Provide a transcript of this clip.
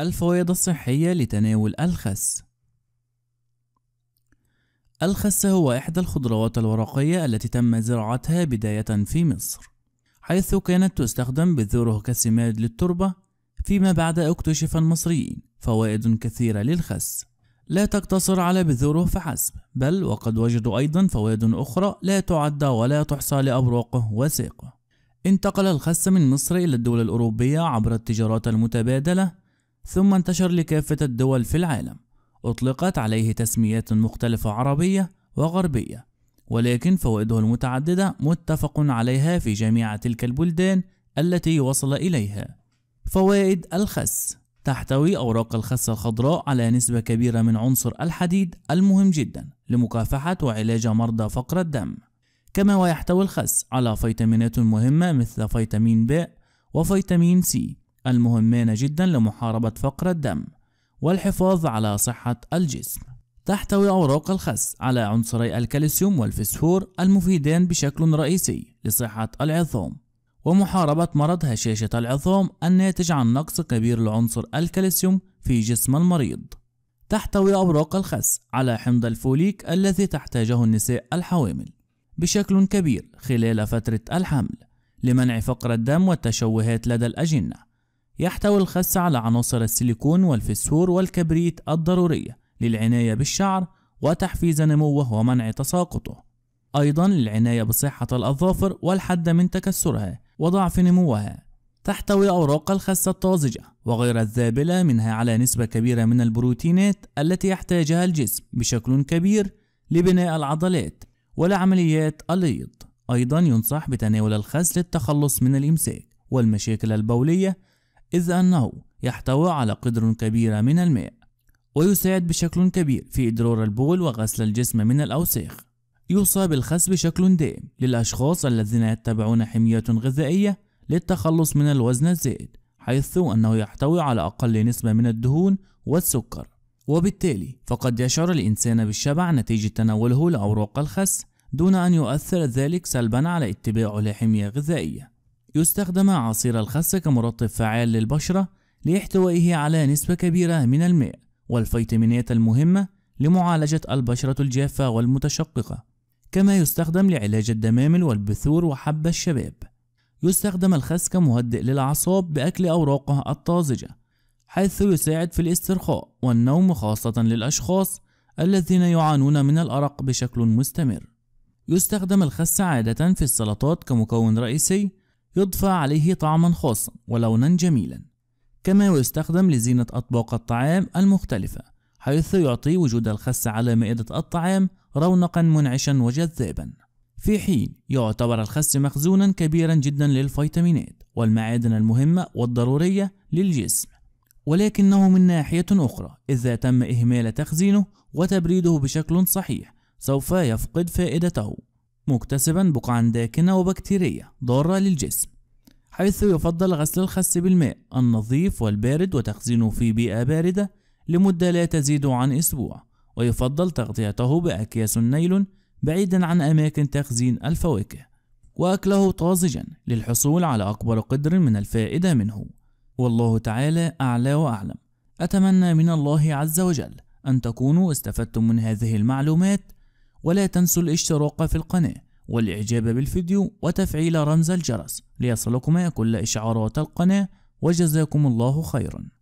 الفوائد الصحية لتناول الخس الخس هو إحدى الخضروات الورقية التي تم زراعتها بداية في مصر حيث كانت تستخدم بذوره كسماد للتربة فيما بعد اكتشف المصريين فوائد كثيرة للخس لا تقتصر على بذوره فحسب بل وقد وجدوا أيضا فوائد أخرى لا تعد ولا تحصى لأبراقه وساقه انتقل الخس من مصر إلى الدول الأوروبية عبر التجارات المتبادلة ثم انتشر لكافة الدول في العالم أطلقت عليه تسميات مختلفة عربية وغربية ولكن فوائده المتعددة متفق عليها في جميع تلك البلدان التي وصل إليها فوائد الخس تحتوي أوراق الخس الخضراء على نسبة كبيرة من عنصر الحديد المهم جدا لمكافحة وعلاج مرضى فقر الدم كما ويحتوي الخس على فيتامينات مهمة مثل فيتامين ب وفيتامين سي المهمان جدا لمحاربة فقر الدم والحفاظ على صحة الجسم تحتوي أوراق الخس على عنصري الكالسيوم والفسفور المفيدان بشكل رئيسي لصحة العظام ومحاربة مرض هشاشة العظام الناتج عن نقص كبير لعنصر الكالسيوم في جسم المريض تحتوي أوراق الخس على حمض الفوليك الذي تحتاجه النساء الحوامل بشكل كبير خلال فترة الحمل لمنع فقر الدم والتشوهات لدى الأجنة يحتوي الخس على عناصر السيليكون والفسفور والكبريت الضرورية للعناية بالشعر وتحفيز نموه ومنع تساقطه أيضا للعناية بصحة الأظافر والحد من تكسرها وضعف نموها تحتوي أوراق الخس الطازجة وغير الذابلة منها على نسبة كبيرة من البروتينات التي يحتاجها الجسم بشكل كبير لبناء العضلات ولعمليات الأيض أيضا ينصح بتناول الخس للتخلص من الإمساك والمشاكل البولية إذ أنه يحتوي على قدر كبير من الماء ويساعد بشكل كبير في إدرار البول وغسل الجسم من الأوساخ يوصى بالخس بشكل دائم للأشخاص الذين يتبعون حميات غذائية للتخلص من الوزن الزائد حيث أنه يحتوي على أقل نسبة من الدهون والسكر وبالتالي فقد يشعر الإنسان بالشبع نتيجة تناوله لأوراق الخس دون أن يؤثر ذلك سلبا على اتباعه لحمية غذائية يستخدم عصير الخس كمرطب فعال للبشرة لاحتوائه على نسبة كبيرة من الماء والفيتامينات المهمة لمعالجة البشرة الجافة والمتشققة كما يستخدم لعلاج الدمامل والبثور وحب الشباب يستخدم الخس كمهدئ للأعصاب بأكل أوراقه الطازجة حيث يساعد في الاسترخاء والنوم خاصة للأشخاص الذين يعانون من الأرق بشكل مستمر يستخدم الخس عادة في السلطات كمكون رئيسي يضفى عليه طعما خاصا ولونا جميلا كما يستخدم لزينة أطباق الطعام المختلفة حيث يعطي وجود الخس على مائدة الطعام رونقا منعشا وجذابا في حين يعتبر الخس مخزونا كبيرا جدا للفيتامينات والمعادن المهمة والضرورية للجسم ولكنه من ناحية أخرى إذا تم إهمال تخزينه وتبريده بشكل صحيح سوف يفقد فائدته مكتسبا بقعا داكنة وبكتيرية ضارة للجسم حيث يفضل غسل الخس بالماء النظيف والبارد وتخزينه في بيئة باردة لمدة لا تزيد عن أسبوع ويفضل تغطيته بأكياس النيلون بعيدا عن أماكن تخزين الفواكه وأكله طازجا للحصول على أكبر قدر من الفائدة منه والله تعالى أعلى وأعلم أتمنى من الله عز وجل أن تكونوا استفدتم من هذه المعلومات ولا تنسوا الاشتراك في القناة والإعجاب بالفيديو وتفعيل رمز الجرس ليصلكما كل إشعارات القناة وجزاكم الله خيراً